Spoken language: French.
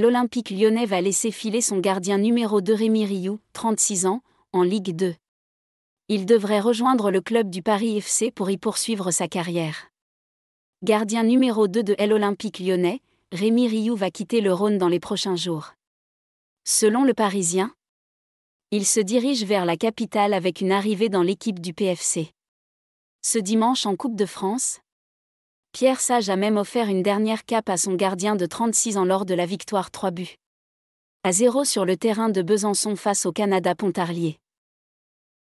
l'Olympique lyonnais va laisser filer son gardien numéro 2 Rémi Rioux, 36 ans, en Ligue 2. Il devrait rejoindre le club du Paris FC pour y poursuivre sa carrière. Gardien numéro 2 de l'Olympique lyonnais, Rémi Rioux va quitter le Rhône dans les prochains jours. Selon le Parisien, il se dirige vers la capitale avec une arrivée dans l'équipe du PFC. Ce dimanche en Coupe de France, Pierre Sage a même offert une dernière cape à son gardien de 36 ans lors de la victoire 3 buts à 0 sur le terrain de Besançon face au Canada Pontarlier.